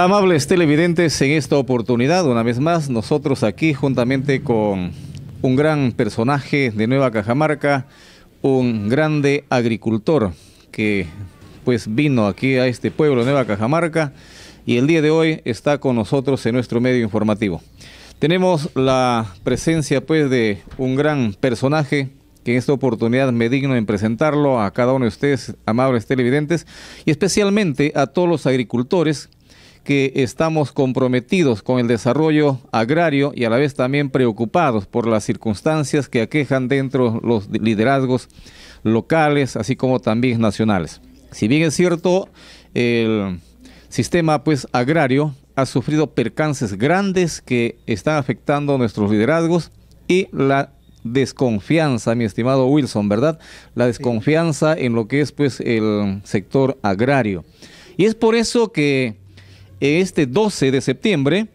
Amables televidentes, en esta oportunidad, una vez más, nosotros aquí juntamente con un gran personaje de Nueva Cajamarca, un grande agricultor que pues vino aquí a este pueblo de Nueva Cajamarca y el día de hoy está con nosotros en nuestro medio informativo. Tenemos la presencia pues de un gran personaje que en esta oportunidad me digno en presentarlo a cada uno de ustedes, amables televidentes, y especialmente a todos los agricultores que estamos comprometidos con el desarrollo agrario y a la vez también preocupados por las circunstancias que aquejan dentro los liderazgos locales, así como también nacionales. Si bien es cierto, el sistema pues agrario ha sufrido percances grandes que están afectando nuestros liderazgos y la desconfianza, mi estimado Wilson, ¿verdad? La desconfianza en lo que es pues el sector agrario. Y es por eso que este 12 de septiembre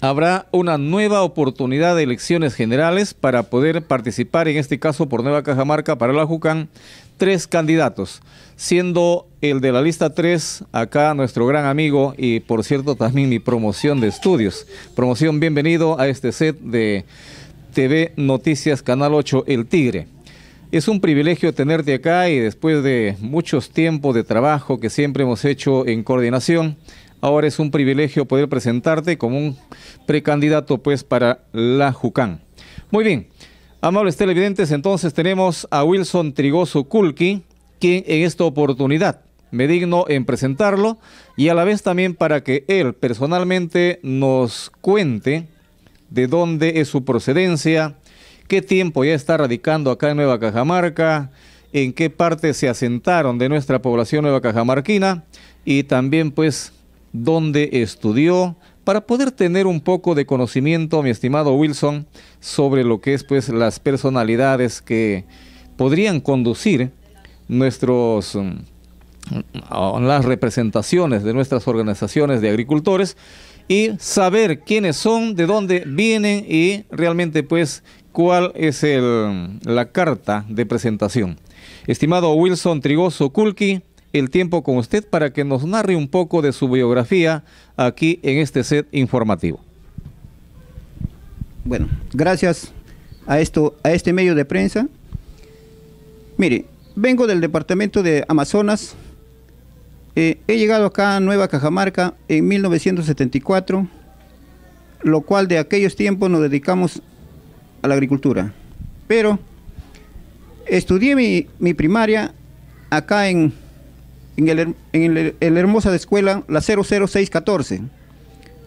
habrá una nueva oportunidad de elecciones generales para poder participar, en este caso por Nueva Cajamarca para la JUCAN, tres candidatos, siendo el de la lista 3, acá nuestro gran amigo y por cierto también mi promoción de estudios. Promoción, bienvenido a este set de TV Noticias Canal 8 El Tigre. Es un privilegio tenerte acá y después de muchos tiempos de trabajo que siempre hemos hecho en coordinación, Ahora es un privilegio poder presentarte como un precandidato pues para la Jucán. Muy bien, amables televidentes, entonces tenemos a Wilson Trigoso Kulki, quien en esta oportunidad me digno en presentarlo y a la vez también para que él personalmente nos cuente de dónde es su procedencia, qué tiempo ya está radicando acá en Nueva Cajamarca, en qué parte se asentaron de nuestra población nueva cajamarquina y también pues dónde estudió, para poder tener un poco de conocimiento, mi estimado Wilson, sobre lo que es pues las personalidades que podrían conducir nuestros mm, mm, las representaciones de nuestras organizaciones de agricultores y saber quiénes son, de dónde vienen y realmente pues cuál es el, la carta de presentación. Estimado Wilson Trigoso Kulki, el tiempo con usted para que nos narre un poco de su biografía aquí en este set informativo. Bueno, gracias a, esto, a este medio de prensa. Mire, vengo del departamento de Amazonas. Eh, he llegado acá a Nueva Cajamarca en 1974, lo cual de aquellos tiempos nos dedicamos a la agricultura. Pero estudié mi primaria acá en en, el, hermosa escuela, la 00614.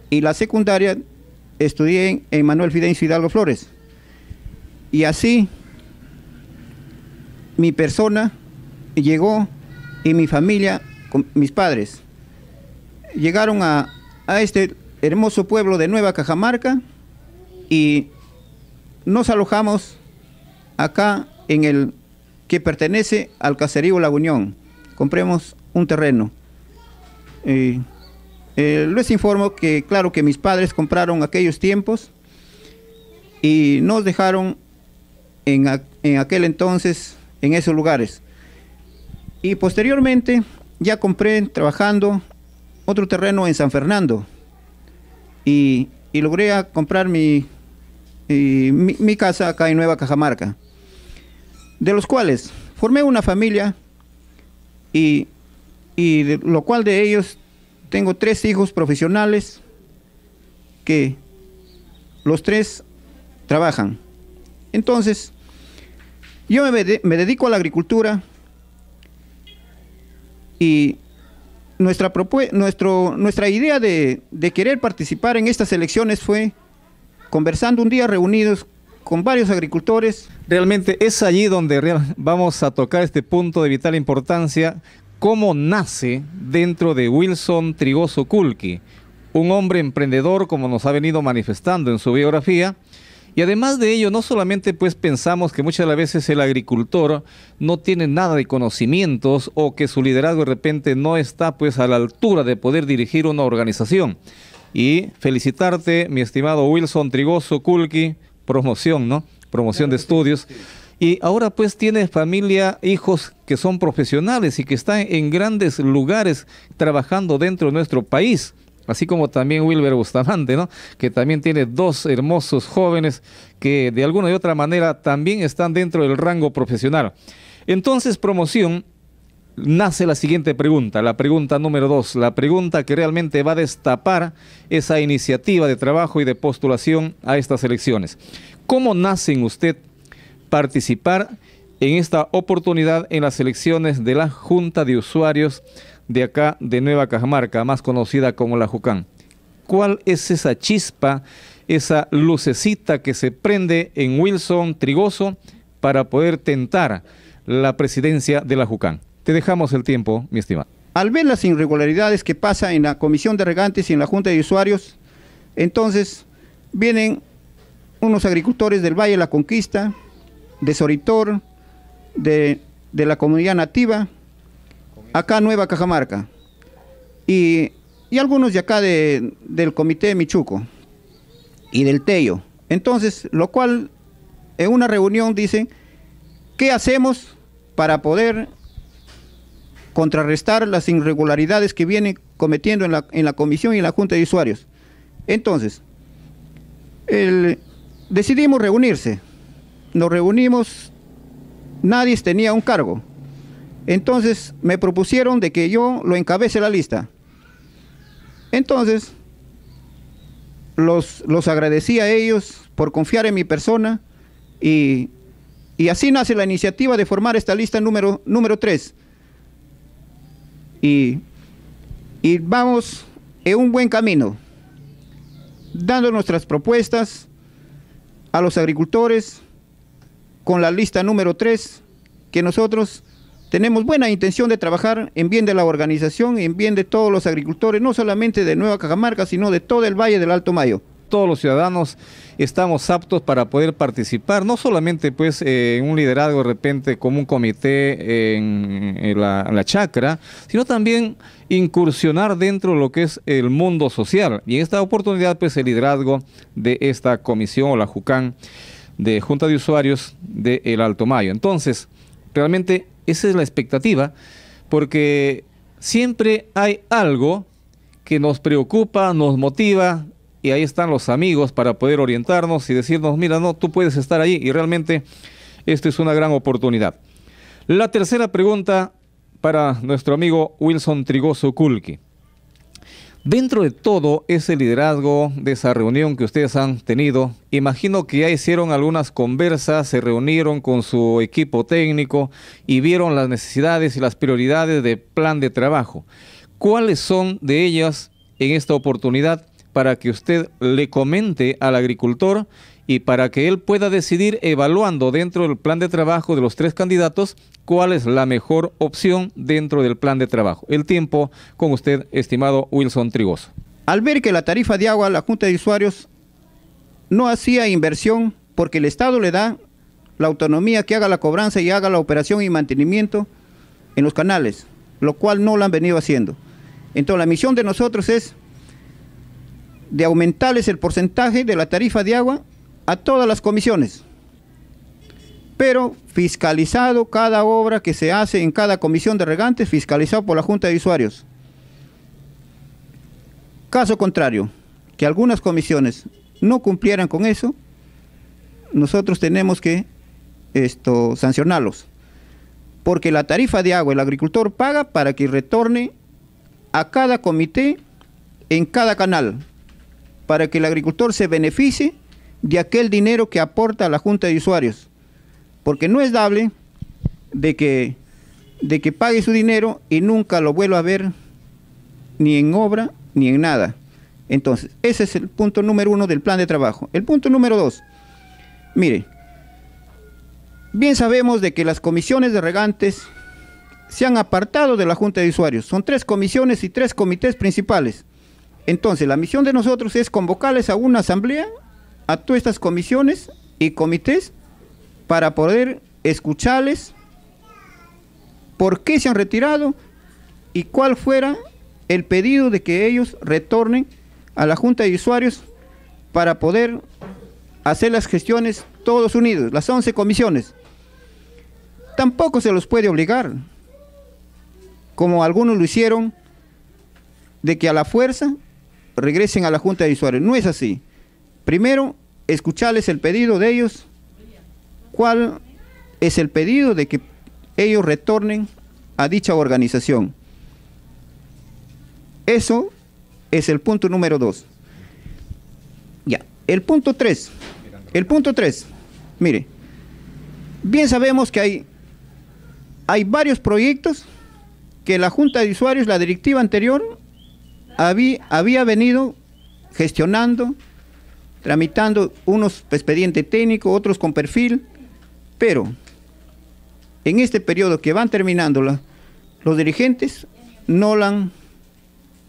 Y la secundaria estudié en, Manuel Fidencio Hidalgo Flores. Y así mi persona llegó y mi familia, con mis padres, llegaron a, este hermoso pueblo de Nueva Cajamarca y nos alojamos acá en el que pertenece al caserío La Unión. compramos un terreno. Eh, les informo que, claro, que mis padres compraron aquellos tiempos y nos dejaron en, aquel entonces en esos lugares. Y posteriormente ya compré trabajando otro terreno en San Fernando y, logré comprar mi, mi, mi casa acá en Nueva Cajamarca, de los cuales formé una familia y y lo cual de ellos tengo tres hijos profesionales que los tres trabajan. Entonces, yo me, dedico a la agricultura y nuestra, nuestro, nuestra idea de querer participar en estas elecciones fue conversando un día reunidos con varios agricultores. Realmente es allí donde vamos a tocar este punto de vital importancia cómo nace dentro de Wilson Trigoso Kulki, un hombre emprendedor como nos ha venido manifestando en su biografía. Y además de ello, no solamente pues pensamos que muchas de las veces el agricultor no tiene nada de conocimientos o que su liderazgo de repente no está pues a la altura de poder dirigir una organización. Y felicitarte, mi estimado Wilson Trigoso Kulki, promoción, ¿no? Promoción de estudios. Y ahora pues tiene familia, hijos que son profesionales y que están en grandes lugares trabajando dentro de nuestro país. Así como también Wilber Bustamante, ¿no? Que también tiene dos hermosos jóvenes que de alguna y otra manera también están dentro del rango profesional. Entonces, promoción nace la siguiente pregunta, la pregunta número dos, la pregunta que realmente va a destapar esa iniciativa de trabajo y de postulación a estas elecciones. ¿Cómo nacen usted participar en esta oportunidad en las elecciones de la Junta de Usuarios de acá de Nueva Cajamarca, más conocida como la Jucán. ¿Cuál es esa chispa, esa lucecita que se prende en Wilson Trigoso para poder tentar la presidencia de la Jucán? Te dejamos el tiempo, mi estimado. Al ver las irregularidades que pasa en la Comisión de Regantes y en la Junta de Usuarios, entonces vienen unos agricultores del Valle de la Conquista, de Soritor, de, la comunidad nativa, acá Nueva Cajamarca, y, algunos de acá del Comité Michuco y del Tello. Entonces, lo cual, en una reunión dicen, ¿qué hacemos para poder contrarrestar las irregularidades que viene cometiendo en la, comisión y en la Junta de Usuarios? Entonces, decidimos reunirse nos reunimos, nadie tenía un cargo. Entonces me propusieron de que yo lo encabece la lista. Entonces, los, agradecí a ellos por confiar en mi persona y, así nace la iniciativa de formar esta lista número, número 3. Y, y vamos en un buen camino, dando nuestras propuestas a los agricultores, con la lista número 3, que nosotros tenemos buena intención de trabajar en bien de la organización, en bien de todos los agricultores, no solamente de Nueva Cajamarca, sino de todo el Valle del Alto Mayo todos los ciudadanos estamos aptos para poder participar, no solamente pues eh, en un liderazgo de repente como un comité en, la, chacra, sino también incursionar dentro de lo que es el mundo social. Y en esta oportunidad pues el liderazgo de esta comisión o la JUCAN de Junta de Usuarios de El Alto Mayo. Entonces, realmente esa es la expectativa, porque siempre hay algo que nos preocupa, nos motiva, y ahí están los amigos para poder orientarnos y decirnos, mira, no, tú puedes estar ahí, y realmente esta es una gran oportunidad. La tercera pregunta para nuestro amigo Wilson Trigoso Kulki. Dentro de todo ese liderazgo de esa reunión que ustedes han tenido, imagino que ya hicieron algunas conversas, se reunieron con su equipo técnico y vieron las necesidades y las prioridades del plan de trabajo. ¿Cuáles son de ellas en esta oportunidad para que usted le comente al agricultor y para que él pueda decidir evaluando dentro del plan de trabajo de los tres candidatos cuál es la mejor opción dentro del plan de trabajo. El tiempo con usted, estimado Wilson Trigoso. Al ver que la tarifa de agua, la Junta de Usuarios no hacía inversión porque el Estado le da la autonomía que haga la cobranza y haga la operación y mantenimiento en los canales, lo cual no lo han venido haciendo. Entonces la misión de nosotros es de aumentarles el porcentaje de la tarifa de agua a todas las comisiones, pero fiscalizado cada obra que se hace en cada comisión de regantes, fiscalizado por la Junta de Usuarios. Caso contrario, que algunas comisiones no cumplieran con eso, nosotros tenemos que esto, sancionarlos. Porque la tarifa de agua el agricultor paga para que retorne a cada comité en cada canal, para que el agricultor se beneficie de aquel dinero que aporta la Junta de Usuarios. Porque no es dable de que, de que pague su dinero y nunca lo vuelva a ver ni en obra ni en nada. Entonces, ese es el punto número uno del plan de trabajo. El punto número dos, mire, bien sabemos de que las comisiones de regantes se han apartado de la Junta de Usuarios. Son tres comisiones y tres comités principales. Entonces, la misión de nosotros es convocarles a una asamblea a todas estas comisiones y comités para poder escucharles por qué se han retirado y cuál fuera el pedido de que ellos retornen a la Junta de Usuarios para poder hacer las gestiones todos unidos, las 11 comisiones. Tampoco se los puede obligar, como algunos lo hicieron, de que a la fuerza regresen a la Junta de Usuarios. No es así. Primero, escucharles el pedido de ellos, cuál es el pedido de que ellos retornen a dicha organización. Eso es el punto número dos. Ya, el punto tres. El punto tres, mire, bien sabemos que hay, hay varios proyectos que la Junta de Usuarios, la directiva anterior, había, había venido gestionando, tramitando unos expediente técnico, otros con perfil, pero en este periodo que van terminando los dirigentes no le han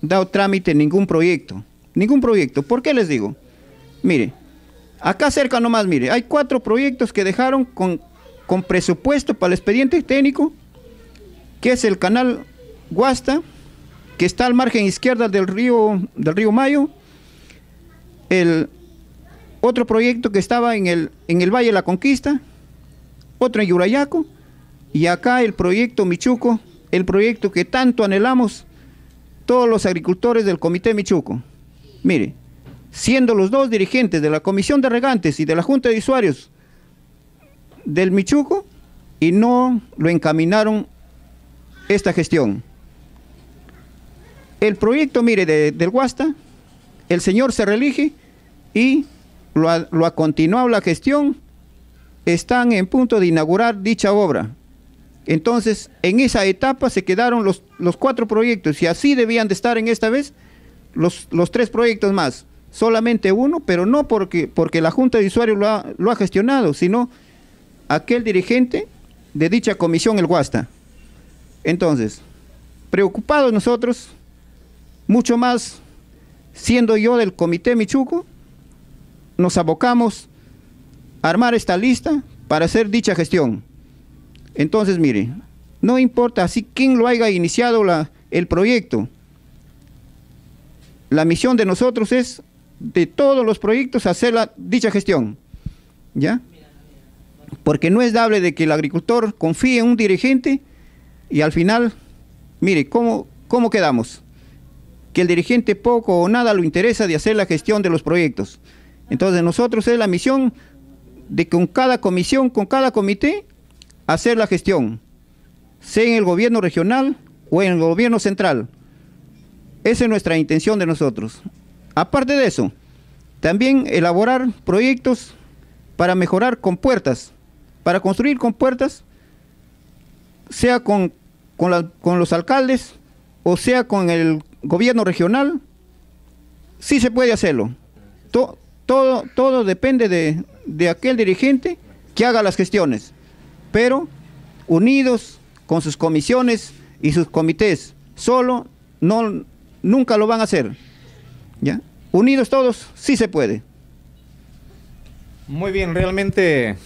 dado trámite ningún proyecto, ningún proyecto. ¿Por qué les digo? Mire, acá cerca nomás, mire, hay cuatro proyectos que dejaron con, con presupuesto para el expediente técnico, que es el canal Guasta, que está al margen izquierda del río, del río Mayo, el otro proyecto que estaba en el, en el Valle de la Conquista, otro en Yurayaco, y acá el proyecto Michuco, el proyecto que tanto anhelamos todos los agricultores del Comité Michuco. Mire, siendo los dos dirigentes de la Comisión de Regantes y de la Junta de Usuarios del Michuco, y no lo encaminaron esta gestión. El proyecto, mire, del Huasta, el señor se relige y lo ha, continuado la gestión, están en punto de inaugurar dicha obra. Entonces, en esa etapa se quedaron los, cuatro proyectos y así debían de estar en esta vez los, tres proyectos más. Solamente uno, pero no porque, porque la Junta de Usuarios lo ha, lo ha gestionado, sino aquel dirigente de dicha comisión, el Guasta. Entonces, preocupados nosotros, mucho más siendo yo del Comité Michuco, nos abocamos a armar esta lista para hacer dicha gestión. Entonces, mire, no importa así quién lo haya iniciado el proyecto. La misión de nosotros es, de todos los proyectos, hacer la, dicha gestión. ¿Ya? Porque no es dable de que el agricultor confíe en un dirigente y al final, mire, ¿cómo, cómo quedamos? Que el dirigente poco o nada lo interesa de hacer la gestión de los proyectos. Entonces nosotros es la misión de con cada comisión, con cada comité, hacer la gestión, sea en el gobierno regional o en el gobierno central. Esa es nuestra intención de nosotros. Aparte de eso, también elaborar proyectos para mejorar compuertas, para construir con puertas, sea con, con, los alcaldes o sea con el gobierno regional, sí se puede hacerlo. Todo, todo depende de, aquel dirigente que haga las gestiones. Pero unidos con sus comisiones y sus comités, solo no, nunca lo van a hacer. ¿Ya? Unidos todos, sí se puede. Muy bien, realmente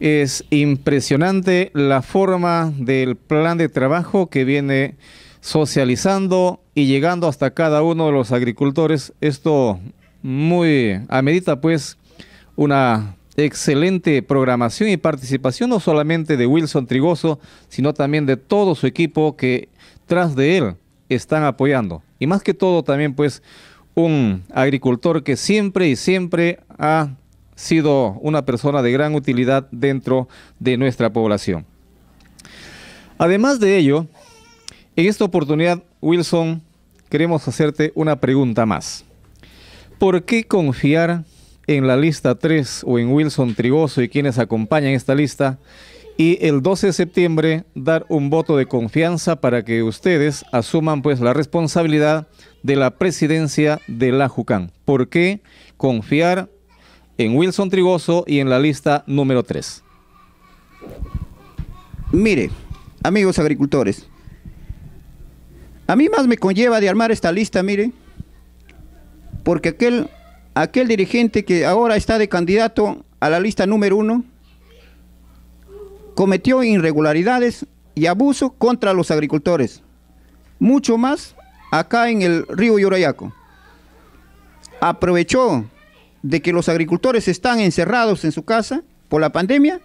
es impresionante la forma del plan de trabajo que viene socializando y llegando hasta cada uno de los agricultores. Esto muy amerita pues una excelente programación y participación no solamente de Wilson Trigoso, sino también de todo su equipo que tras de él están apoyando. Y más que todo también pues un agricultor que siempre y siempre ha sido una persona de gran utilidad dentro de nuestra población. Además de ello, en esta oportunidad, Wilson, queremos hacerte una pregunta más. ¿Por qué confiar en la lista 3 o en Wilson Trigoso y quienes acompañan esta lista? Y el 12 de septiembre dar un voto de confianza para que ustedes asuman pues la responsabilidad de la presidencia de la JUCAN. ¿Por qué confiar en Wilson Trigoso y en la lista número 3? Mire, amigos agricultores, a mí más me conlleva de armar esta lista, mire, porque aquel, aquel dirigente que ahora está de candidato a la lista número uno cometió irregularidades y abuso contra los agricultores, mucho más acá en el río Yurayaco. Aprovechó de que los agricultores están encerrados en su casa por la pandemia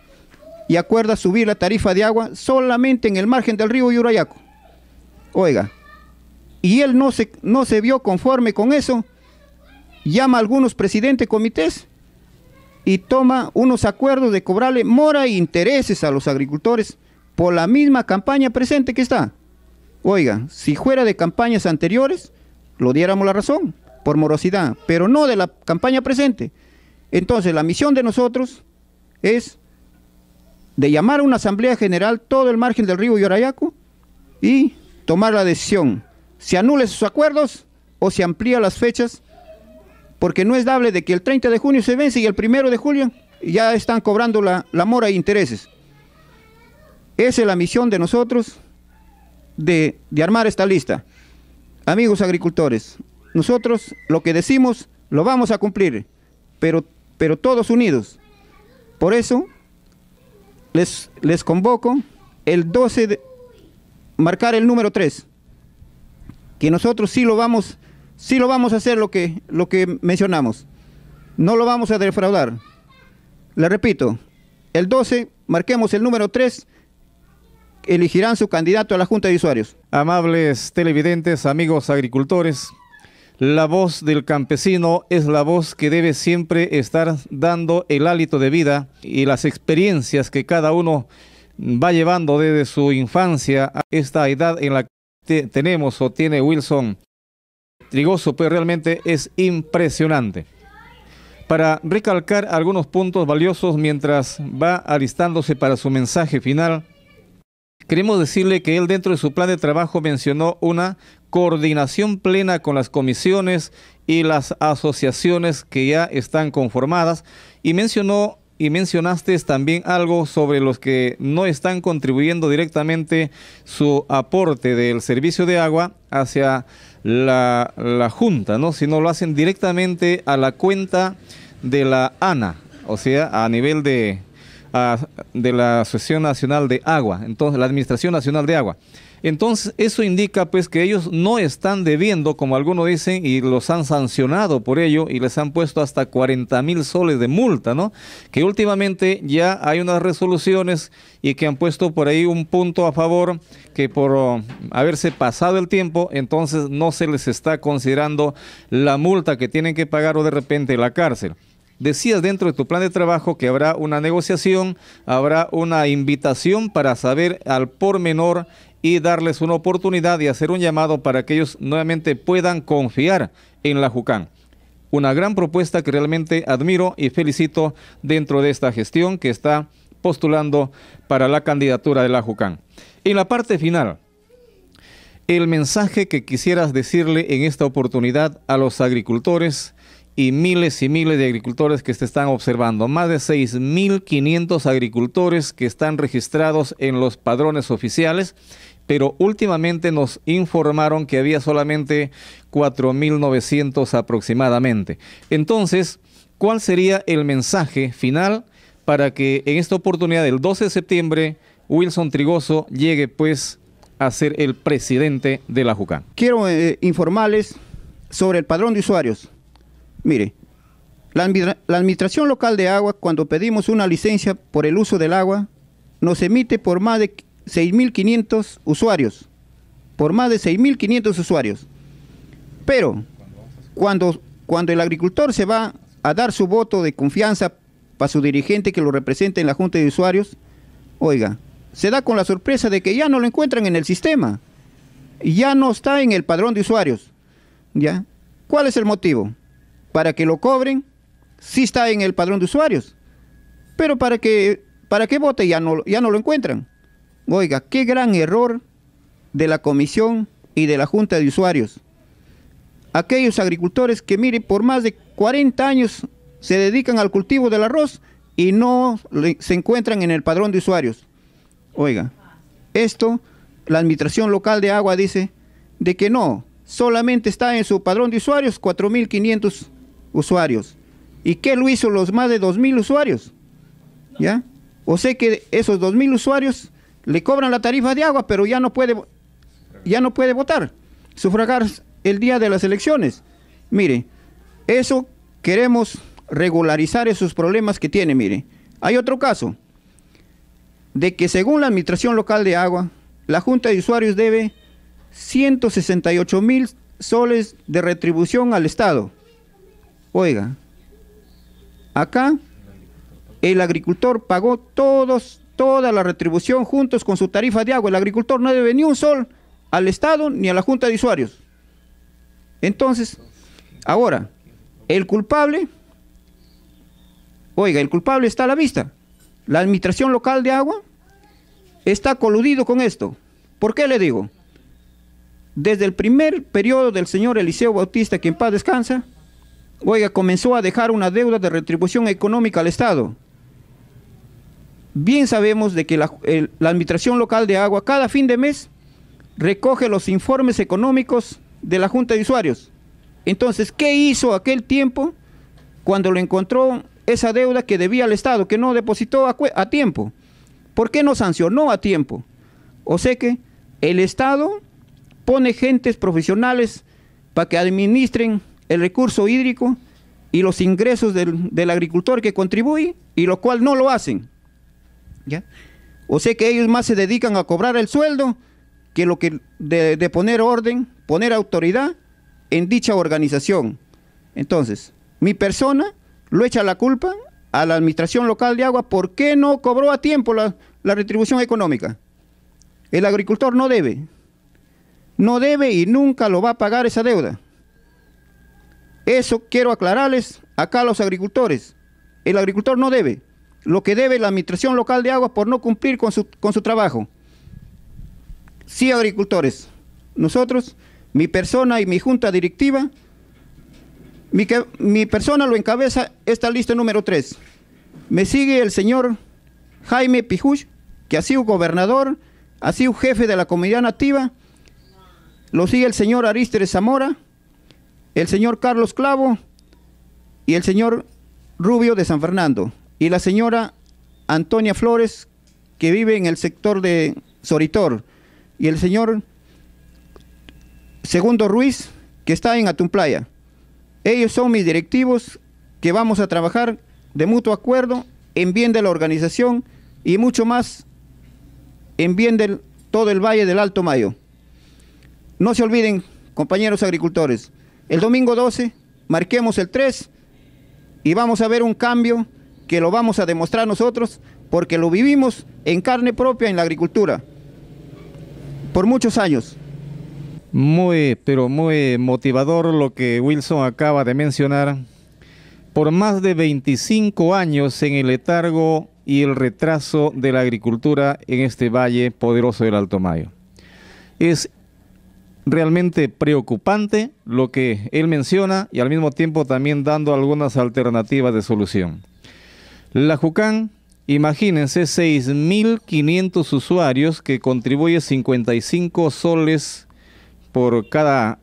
y acuerda subir la tarifa de agua solamente en el margen del río Yurayaco. Oiga, y él no se, no se vio conforme con eso llama a algunos presidentes comités y toma unos acuerdos de cobrarle mora e intereses a los agricultores por la misma campaña presente que está. Oiga, si fuera de campañas anteriores, lo diéramos la razón por morosidad, pero no de la campaña presente. Entonces, la misión de nosotros es de llamar a una asamblea general todo el margen del río Yorayaco y tomar la decisión. Si anula sus acuerdos o se amplía las fechas porque no es dable de que el 30 de junio se vence y el 1 de julio ya están cobrando la, mora e intereses. Esa es la misión de nosotros de, armar esta lista. Amigos agricultores, nosotros lo que decimos lo vamos a cumplir, pero, pero todos unidos. Por eso les, les convoco el 12 de marcar el número 3, que nosotros sí lo vamos a sí lo vamos a hacer lo que, lo que mencionamos. No lo vamos a defraudar. Le repito, el 12, marquemos el número 3, elegirán su candidato a la Junta de Usuarios. Amables televidentes, amigos agricultores, la voz del campesino es la voz que debe siempre estar dando el hálito de vida y las experiencias que cada uno va llevando desde su infancia a esta edad en la que tenemos o tiene Wilson. Trigoso, pues realmente es impresionante. Para recalcar algunos puntos valiosos mientras va alistándose para su mensaje final, queremos decirle que él dentro de su plan de trabajo mencionó una coordinación plena con las comisiones y las asociaciones que ya están conformadas y mencionó y mencionaste también algo sobre los que no están contribuyendo directamente su aporte del servicio de agua hacia la, Junta, ¿no? sino lo hacen directamente a la cuenta de la ANA, o sea, a nivel de, de la Asociación Nacional de Agua, entonces la Administración Nacional de Agua. Entonces, eso indica pues que ellos no están debiendo, como algunos dicen, y los han sancionado por ello y les han puesto hasta 40 mil soles de multa, ¿no? Que últimamente ya hay unas resoluciones y que han puesto por ahí un punto a favor que por oh, haberse pasado el tiempo, entonces no se les está considerando la multa que tienen que pagar o de repente la cárcel decías dentro de tu plan de trabajo que habrá una negociación, habrá una invitación para saber al por menor y darles una oportunidad y hacer un llamado para que ellos nuevamente puedan confiar en la JUCAN. Una gran propuesta que realmente admiro y felicito dentro de esta gestión que está postulando para la candidatura de la JUCAN. En la parte final, el mensaje que quisieras decirle en esta oportunidad a los agricultores y miles y miles de agricultores que se están observando, más de 6.500 agricultores que están registrados en los padrones oficiales pero últimamente nos informaron que había solamente 4.900 aproximadamente. Entonces, ¿cuál sería el mensaje final para que en esta oportunidad del 12 de septiembre Wilson Trigoso llegue pues a ser el presidente de la JUCAN? Quiero eh, informarles sobre el padrón de usuarios. Mire, la Administración Local de Agua, cuando pedimos una licencia por el uso del agua, nos emite por más de 6.500 usuarios, por más de 6.500 usuarios. Pero cuando, cuando el agricultor se va a dar su voto de confianza para su dirigente que lo represente en la Junta de Usuarios, oiga, se da con la sorpresa de que ya no lo encuentran en el sistema, ya no está en el padrón de usuarios. ¿Ya? ¿Cuál es el motivo? Para que lo cobren, sí está en el padrón de usuarios, pero para que para que vote ya no, ya no lo encuentran. Oiga, qué gran error de la comisión y de la junta de usuarios. Aquellos agricultores que, mire, por más de 40 años se dedican al cultivo del arroz y no se encuentran en el padrón de usuarios. Oiga, esto la Administración Local de Agua dice de que no, solamente está en su padrón de usuarios 4.500 usuarios. ¿Y qué lo hizo los más de 2.000 usuarios? ¿Ya? O sea que esos 2.000 usuarios le cobran la tarifa de agua, pero ya no puede, ya no puede votar, sufragar el día de las elecciones. Mire, eso queremos regularizar esos problemas que tiene, mire. Hay otro caso, de que según la Administración Local de Agua, la Junta de Usuarios debe 168 mil soles de retribución al Estado. Oiga, acá el agricultor pagó todos toda la retribución juntos con su tarifa de agua. El agricultor no debe ni un sol al Estado ni a la Junta de Usuarios. Entonces, ahora, el culpable, oiga, el culpable está a la vista. La Administración Local de Agua está coludido con esto. ¿Por qué le digo? Desde el primer periodo del señor Eliseo Bautista, que en paz descansa, oiga, comenzó a dejar una deuda de retribución económica al Estado bien sabemos de que la, Administración Local de Agua cada fin de mes recoge los informes económicos de la Junta de Usuarios. Entonces, ¿qué hizo aquel tiempo cuando lo encontró esa deuda que debía al Estado, que no depositó a, tiempo? ¿Por qué no sancionó a tiempo? O sea que el Estado pone gentes profesionales para que administren el recurso hídrico y los ingresos del agricultor que contribuye, y lo cual no lo hacen. O sé que ellos más se dedican a cobrar el sueldo que lo que de, poner orden, poner autoridad en dicha organización. Entonces, mi persona lo echa la culpa a la administración local de agua, ¿por no cobró a tiempo la, retribución económica? El agricultor no debe. No debe y nunca lo va a pagar esa deuda. Eso quiero aclararles acá a los agricultores. El agricultor no debe lo que debe la Administración Local de Aguas por no cumplir con su, trabajo. Sí, agricultores, nosotros, mi persona y mi junta directiva, mi, mi persona lo encabeza esta lista número 3. Me sigue el señor Jaime Pijush, que ha sido gobernador, ha sido jefe de la comunidad nativa. Lo sigue el señor de Zamora, el señor Carlos Clavo y el señor Rubio de San Fernando y la señora Antonia Flores, que vive en el sector de Soritor, y el señor Segundo Ruiz, que está en Atumplaya. Ellos son mis directivos que vamos a trabajar de mutuo acuerdo en bien de la organización y mucho más en bien de todo el Valle del Alto Mayo. No se olviden, compañeros agricultores, el domingo 12 marquemos el 3 y vamos a ver un cambio que lo vamos a demostrar nosotros porque lo vivimos en carne propia en la agricultura por muchos años. Muy, pero muy motivador lo que Wilson acaba de mencionar. Por más de 25 años en el letargo y el retraso de la agricultura en este valle poderoso del Alto Mayo. Es realmente preocupante lo que él menciona y al mismo tiempo también dando algunas alternativas de solución. La JUCAN, imagínense, 6.500 usuarios que contribuye 55 soles por cada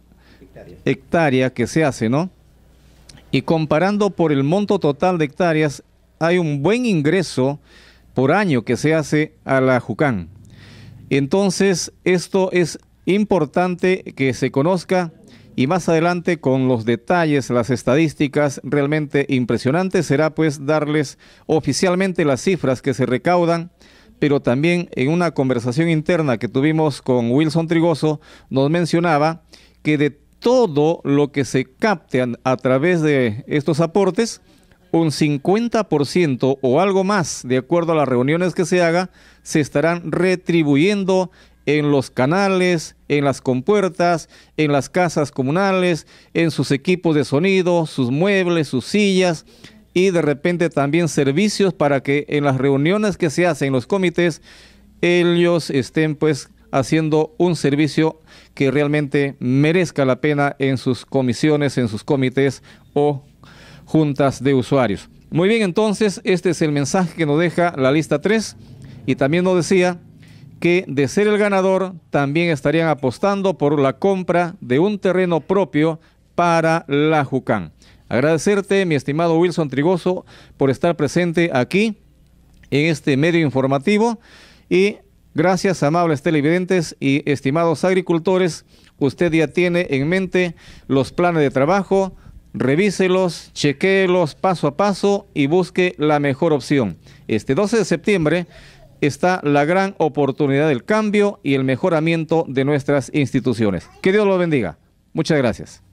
hectárea. que se hace, ¿no? Y comparando por el monto total de hectáreas, hay un buen ingreso por año que se hace a la JUCAN. Entonces, esto es importante que se conozca y más adelante con los detalles, las estadísticas realmente impresionantes será pues darles oficialmente las cifras que se recaudan pero también en una conversación interna que tuvimos con Wilson Trigoso, nos mencionaba que de todo lo que se capte a través de estos aportes, un 50% o algo más, de acuerdo a las reuniones que se haga, se estarán retribuyendo en los canales, en las compuertas, en las casas comunales, en sus equipos de sonido, sus muebles, sus sillas y de repente también servicios para que en las reuniones que se hacen en los comités ellos estén pues haciendo un servicio que realmente merezca la pena en sus comisiones, en sus comités o juntas de usuarios. Muy bien, entonces este es el mensaje que nos deja la lista 3 y también nos decía que de ser el ganador también estarían apostando por la compra de un terreno propio para la Jucán. Agradecerte, mi estimado Wilson Trigoso, por estar presente aquí en este medio informativo y gracias amables televidentes y estimados agricultores, usted ya tiene en mente los planes de trabajo, revíselos, chequéelos paso a paso y busque la mejor opción. Este 12 de septiembre está la gran oportunidad del cambio y el mejoramiento de nuestras instituciones. Que Dios los bendiga. Muchas gracias.